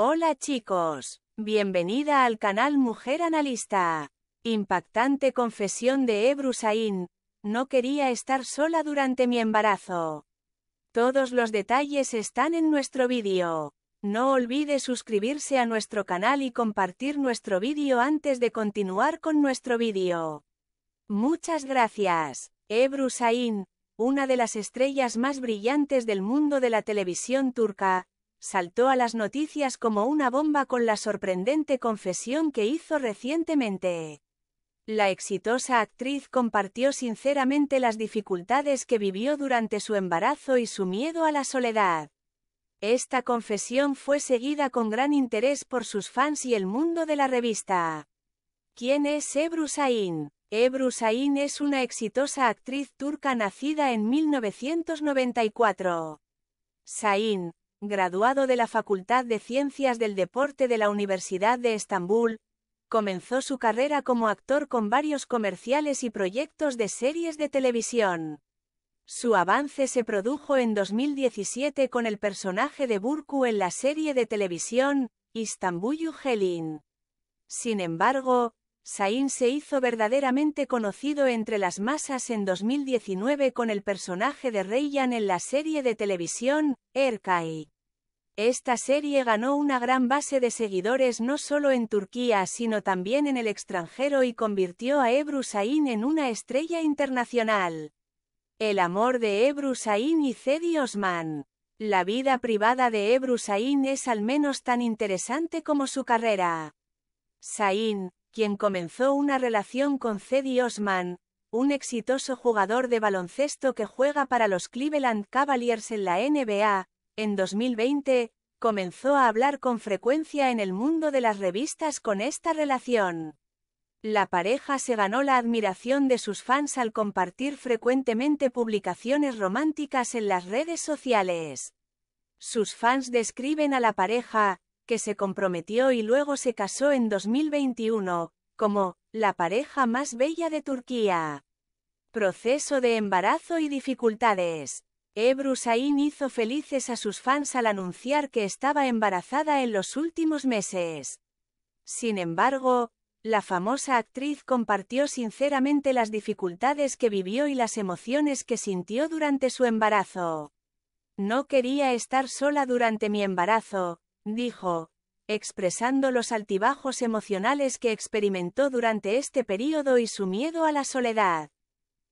Hola chicos, bienvenida al canal Mujer Analista. Impactante confesión de Ebru Sain, no quería estar sola durante mi embarazo. Todos los detalles están en nuestro vídeo. No olvide suscribirse a nuestro canal y compartir nuestro vídeo antes de continuar con nuestro vídeo. Muchas gracias, Ebru Sain, una de las estrellas más brillantes del mundo de la televisión turca, saltó a las noticias como una bomba con la sorprendente confesión que hizo recientemente. La exitosa actriz compartió sinceramente las dificultades que vivió durante su embarazo y su miedo a la soledad. Esta confesión fue seguida con gran interés por sus fans y el mundo de la revista. ¿Quién es Ebru Sain? Ebru Sain es una exitosa actriz turca nacida en 1994. Sain, graduado de la Facultad de Ciencias del Deporte de la Universidad de Estambul, comenzó su carrera como actor con varios comerciales y proyectos de series de televisión. Su avance se produjo en 2017 con el personaje de Burku en la serie de televisión, Istanbul Hellin. Sin embargo, Sain se hizo verdaderamente conocido entre las masas en 2019 con el personaje de Reyyan en la serie de televisión, Erkai. Esta serie ganó una gran base de seguidores no solo en Turquía sino también en el extranjero y convirtió a Ebru Sain en una estrella internacional. El amor de Ebru Sain y Cedi Osman. La vida privada de Ebru Sain es al menos tan interesante como su carrera. Sain, quien comenzó una relación con Cedi Osman, un exitoso jugador de baloncesto que juega para los Cleveland Cavaliers en la NBA, en 2020, comenzó a hablar con frecuencia en el mundo de las revistas con esta relación. La pareja se ganó la admiración de sus fans al compartir frecuentemente publicaciones románticas en las redes sociales. Sus fans describen a la pareja, que se comprometió y luego se casó en 2021, como la pareja más bella de Turquía. Proceso de embarazo y dificultades. Ebrusain hizo felices a sus fans al anunciar que estaba embarazada en los últimos meses. Sin embargo, la famosa actriz compartió sinceramente las dificultades que vivió y las emociones que sintió durante su embarazo. No quería estar sola durante mi embarazo, dijo, expresando los altibajos emocionales que experimentó durante este período y su miedo a la soledad.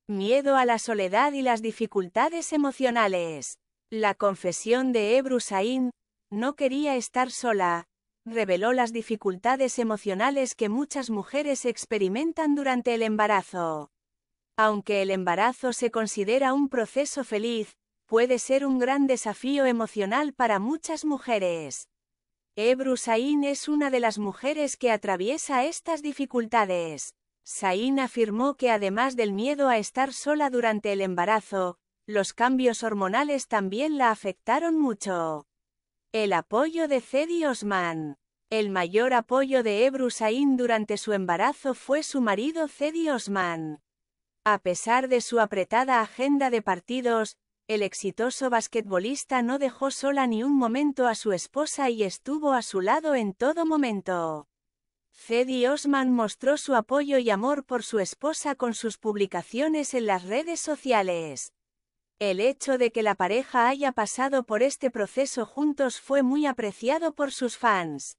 Miedo a la soledad y las dificultades emocionales. La confesión de Ebru Sain, no quería estar sola, reveló las dificultades emocionales que muchas mujeres experimentan durante el embarazo. Aunque el embarazo se considera un proceso feliz, puede ser un gran desafío emocional para muchas mujeres. Ebru Sain es una de las mujeres que atraviesa estas dificultades. Sain afirmó que además del miedo a estar sola durante el embarazo, los cambios hormonales también la afectaron mucho. El apoyo de Cedi Osman. El mayor apoyo de Ebru Sain durante su embarazo fue su marido Cedi Osman. A pesar de su apretada agenda de partidos, el exitoso basquetbolista no dejó sola ni un momento a su esposa y estuvo a su lado en todo momento. Cedi Osman mostró su apoyo y amor por su esposa con sus publicaciones en las redes sociales. El hecho de que la pareja haya pasado por este proceso juntos fue muy apreciado por sus fans.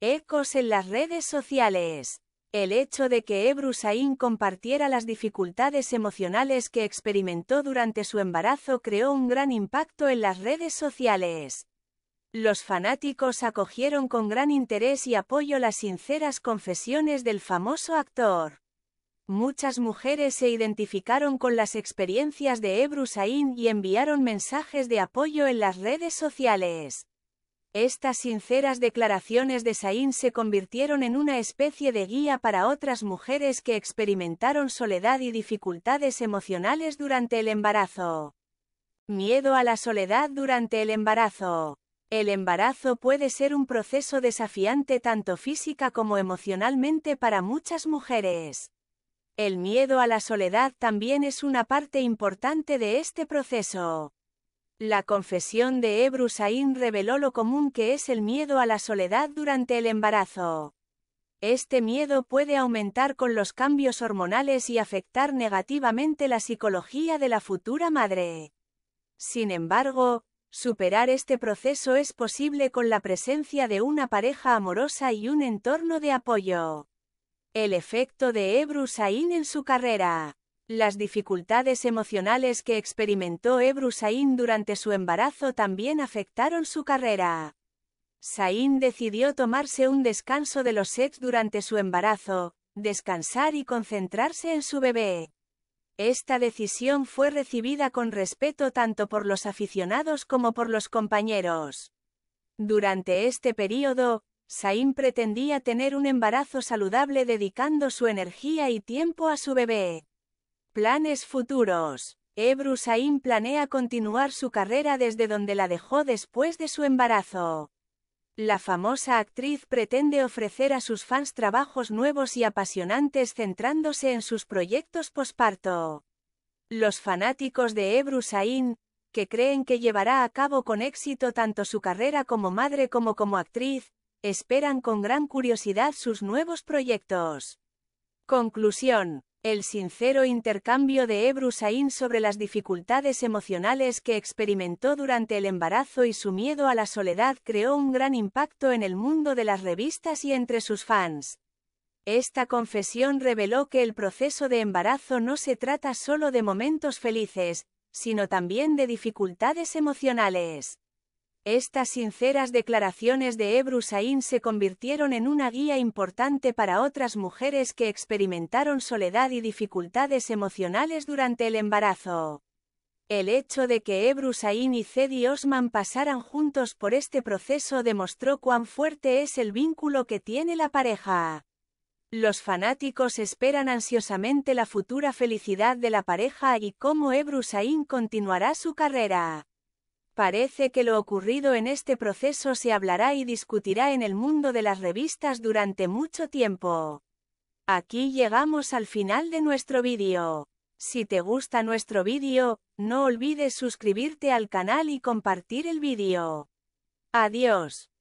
Ecos en las redes sociales. El hecho de que Ebru Sain compartiera las dificultades emocionales que experimentó durante su embarazo creó un gran impacto en las redes sociales. Los fanáticos acogieron con gran interés y apoyo las sinceras confesiones del famoso actor. Muchas mujeres se identificaron con las experiencias de Ebru Sain y enviaron mensajes de apoyo en las redes sociales. Estas sinceras declaraciones de Sain se convirtieron en una especie de guía para otras mujeres que experimentaron soledad y dificultades emocionales durante el embarazo. Miedo a la soledad durante el embarazo. El embarazo puede ser un proceso desafiante tanto física como emocionalmente para muchas mujeres. El miedo a la soledad también es una parte importante de este proceso. La confesión de Ebru Sain reveló lo común que es el miedo a la soledad durante el embarazo. Este miedo puede aumentar con los cambios hormonales y afectar negativamente la psicología de la futura madre. Sin embargo, Superar este proceso es posible con la presencia de una pareja amorosa y un entorno de apoyo. El efecto de Ebru Sain en su carrera. Las dificultades emocionales que experimentó Ebru Sain durante su embarazo también afectaron su carrera. Sain decidió tomarse un descanso de los sets durante su embarazo, descansar y concentrarse en su bebé. Esta decisión fue recibida con respeto tanto por los aficionados como por los compañeros. Durante este periodo, Saim pretendía tener un embarazo saludable dedicando su energía y tiempo a su bebé. Planes futuros. Ebru Saim planea continuar su carrera desde donde la dejó después de su embarazo. La famosa actriz pretende ofrecer a sus fans trabajos nuevos y apasionantes centrándose en sus proyectos posparto. Los fanáticos de Ebru Sain, que creen que llevará a cabo con éxito tanto su carrera como madre como como actriz, esperan con gran curiosidad sus nuevos proyectos. Conclusión el sincero intercambio de Ebru Sain sobre las dificultades emocionales que experimentó durante el embarazo y su miedo a la soledad creó un gran impacto en el mundo de las revistas y entre sus fans. Esta confesión reveló que el proceso de embarazo no se trata solo de momentos felices, sino también de dificultades emocionales. Estas sinceras declaraciones de Ebru Sain se convirtieron en una guía importante para otras mujeres que experimentaron soledad y dificultades emocionales durante el embarazo. El hecho de que Ebru Sain y Cedi Osman pasaran juntos por este proceso demostró cuán fuerte es el vínculo que tiene la pareja. Los fanáticos esperan ansiosamente la futura felicidad de la pareja y cómo Ebru Sain continuará su carrera. Parece que lo ocurrido en este proceso se hablará y discutirá en el mundo de las revistas durante mucho tiempo. Aquí llegamos al final de nuestro vídeo. Si te gusta nuestro vídeo, no olvides suscribirte al canal y compartir el vídeo. Adiós.